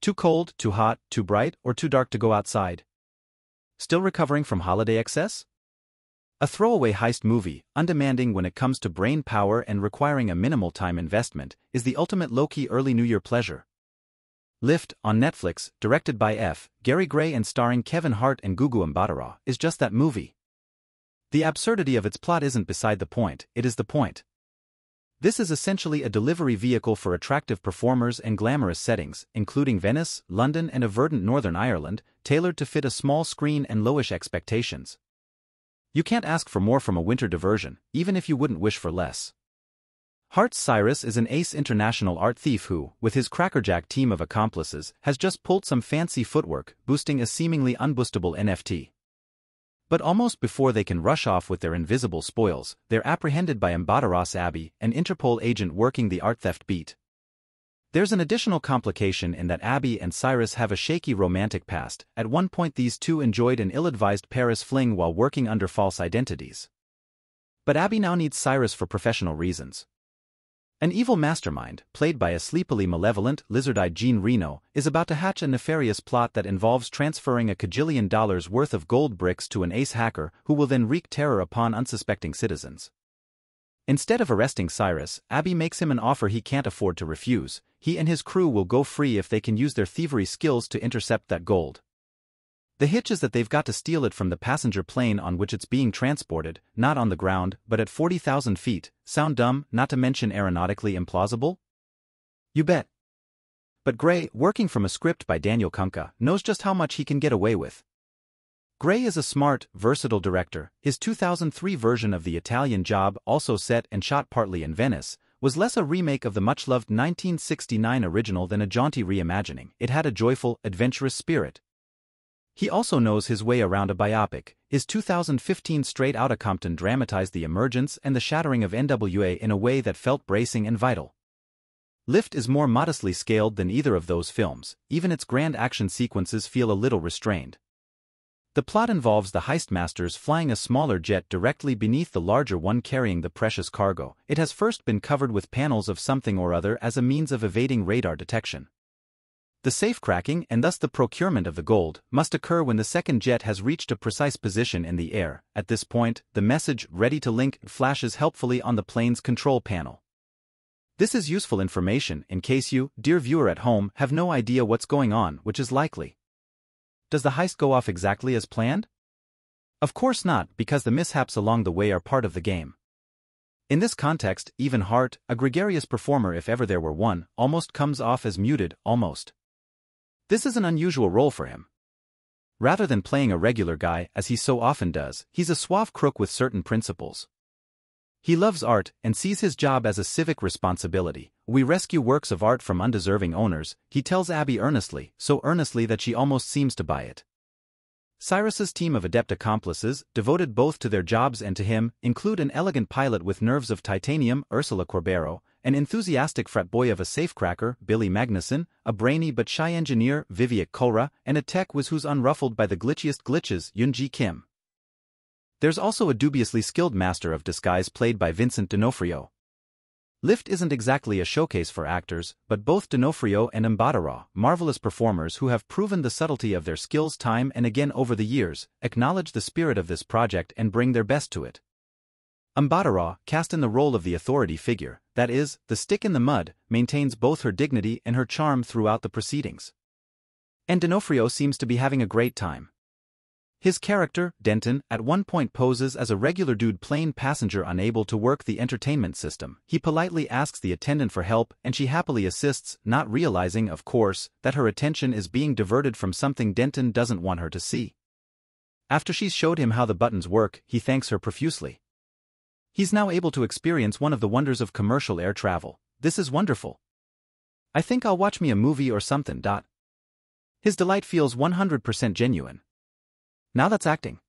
Too cold, too hot, too bright, or too dark to go outside? Still recovering from holiday excess? A throwaway heist movie, undemanding when it comes to brain power and requiring a minimal time investment, is the ultimate low-key early New Year pleasure. Lift, on Netflix, directed by F. Gary Gray and starring Kevin Hart and Gugu Mbatara, is just that movie. The absurdity of its plot isn't beside the point, it is the point. This is essentially a delivery vehicle for attractive performers and glamorous settings, including Venice, London and a verdant Northern Ireland, tailored to fit a small screen and lowish expectations. You can't ask for more from a winter diversion, even if you wouldn't wish for less. Hart Cyrus is an ace international art thief who, with his crackerjack team of accomplices, has just pulled some fancy footwork, boosting a seemingly unboostable NFT. But almost before they can rush off with their invisible spoils, they're apprehended by Ambadaras Abbey, an Interpol agent working the art theft beat. There's an additional complication in that Abby and Cyrus have a shaky romantic past, at one point these two enjoyed an ill-advised Paris fling while working under false identities. But Abby now needs Cyrus for professional reasons. An evil mastermind, played by a sleepily malevolent, lizard-eyed Jean Reno, is about to hatch a nefarious plot that involves transferring a cajillion dollars worth of gold bricks to an ace hacker who will then wreak terror upon unsuspecting citizens. Instead of arresting Cyrus, Abby makes him an offer he can't afford to refuse, he and his crew will go free if they can use their thievery skills to intercept that gold. The hitch is that they've got to steal it from the passenger plane on which it's being transported, not on the ground, but at 40,000 feet. Sound dumb, not to mention aeronautically implausible? You bet. But Gray, working from a script by Daniel Kunkka, knows just how much he can get away with. Gray is a smart, versatile director. His 2003 version of The Italian Job, also set and shot partly in Venice, was less a remake of the much-loved 1969 original than a jaunty reimagining. It had a joyful, adventurous spirit, he also knows his way around a biopic. His 2015 Straight Outta Compton dramatized the emergence and the shattering of NWA in a way that felt bracing and vital. Lift is more modestly scaled than either of those films, even its grand action sequences feel a little restrained. The plot involves the heistmasters flying a smaller jet directly beneath the larger one carrying the precious cargo. It has first been covered with panels of something or other as a means of evading radar detection. The safe cracking and thus the procurement of the gold must occur when the second jet has reached a precise position in the air. At this point, the message ready to link flashes helpfully on the plane's control panel. This is useful information in case you, dear viewer at home, have no idea what's going on, which is likely. Does the heist go off exactly as planned? Of course not, because the mishaps along the way are part of the game. In this context, even Hart, a gregarious performer if ever there were one, almost comes off as muted, almost. This is an unusual role for him. Rather than playing a regular guy as he so often does, he's a suave crook with certain principles. He loves art and sees his job as a civic responsibility. We rescue works of art from undeserving owners, he tells Abby earnestly, so earnestly that she almost seems to buy it. Cyrus's team of adept accomplices, devoted both to their jobs and to him, include an elegant pilot with nerves of titanium, Ursula Corbero, an enthusiastic frat boy of a safecracker, Billy Magnuson, a brainy but shy engineer, Vivek Kohra, and a tech whiz who's unruffled by the glitchiest glitches, Yunji Kim. There's also a dubiously skilled master of disguise played by Vincent D'Onofrio. Lift isn't exactly a showcase for actors, but both D'Onofrio and Mbatara, marvelous performers who have proven the subtlety of their skills time and again over the years, acknowledge the spirit of this project and bring their best to it. Ambadara, cast in the role of the authority figure, that is, the stick in the mud, maintains both her dignity and her charm throughout the proceedings. And D'Onofrio seems to be having a great time. His character, Denton, at one point poses as a regular dude plane passenger unable to work the entertainment system. He politely asks the attendant for help and she happily assists, not realizing, of course, that her attention is being diverted from something Denton doesn't want her to see. After she's showed him how the buttons work, he thanks her profusely. He's now able to experience one of the wonders of commercial air travel. This is wonderful. I think I'll watch me a movie or something. Dot. His delight feels 100% genuine. Now that's acting.